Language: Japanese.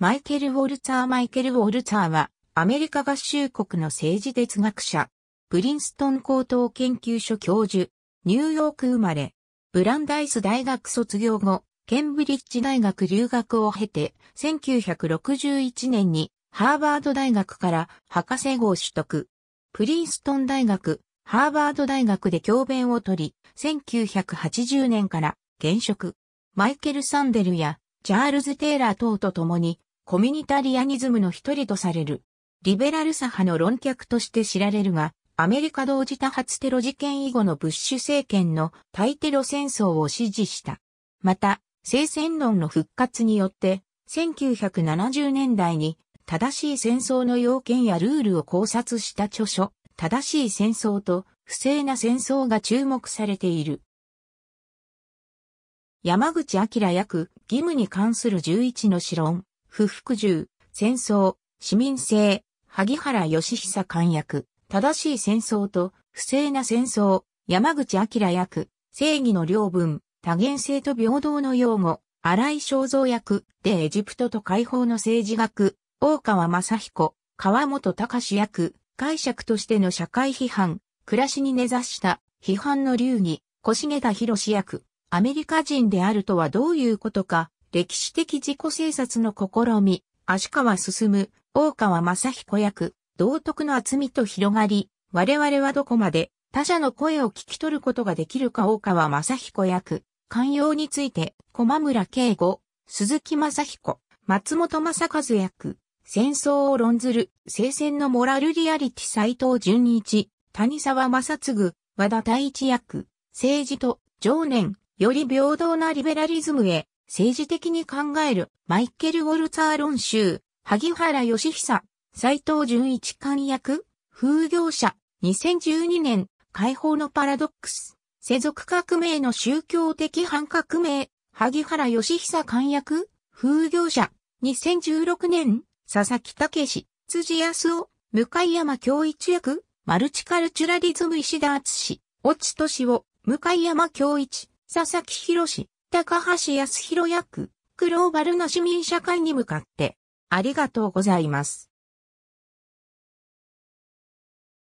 マイケル・ウォルツァーマイケル・ウォルツァーは、アメリカ合衆国の政治哲学者、プリンストン高等研究所教授、ニューヨーク生まれ、ブランダイス大学卒業後、ケンブリッジ大学留学を経て、1961年にハーバード大学から博士号取得。プリンストン大学、ハーバード大学で教鞭を取り、1980年から現職。マイケル・サンデルやジャールズ・テイラー等と共にコミュニタリアニズムの一人とされる。リベラル左派の論客として知られるが、アメリカ同時多発テロ事件以後のブッシュ政権の対テロ戦争を支持した。また、聖戦論の復活によって、1970年代に正しい戦争の要件やルールを考察した著書、正しい戦争と不正な戦争が注目されている。山口明役義務に関する11の指論。不服従、戦争、市民性、萩原義久官役、正しい戦争と不正な戦争、山口明役、正義の領分、多元性と平等の擁護、荒井正造役、でエジプトと解放の政治学、大川正彦、川本隆役、解釈としての社会批判、暮らしに根ざした批判の流儀、小重田博士役、アメリカ人であるとはどういうことか、歴史的自己政策の試み、足川進、大川正彦役、道徳の厚みと広がり、我々はどこまで他者の声を聞き取ることができるか大川正彦役、寛容について、駒村敬吾、鈴木正彦、松本正和役、戦争を論ずる、聖戦のモラルリアリティ斎藤淳一、谷沢正嗣、和田太一役、政治と情念、より平等なリベラリズムへ、政治的に考える、マイケル・ウォルツァー論集、萩原義久、斎藤淳一官役、風行者、2012年、解放のパラドックス、世俗革命の宗教的反革命、萩原義久官役、風行者、2016年、佐々木武辻康夫、向山京一役、マルチカルチュラリズム石田敦史、落ちとしを、向山京一、佐々木博史、高橋康弘役、グローバルな市民社会に向かって、ありがとうございます。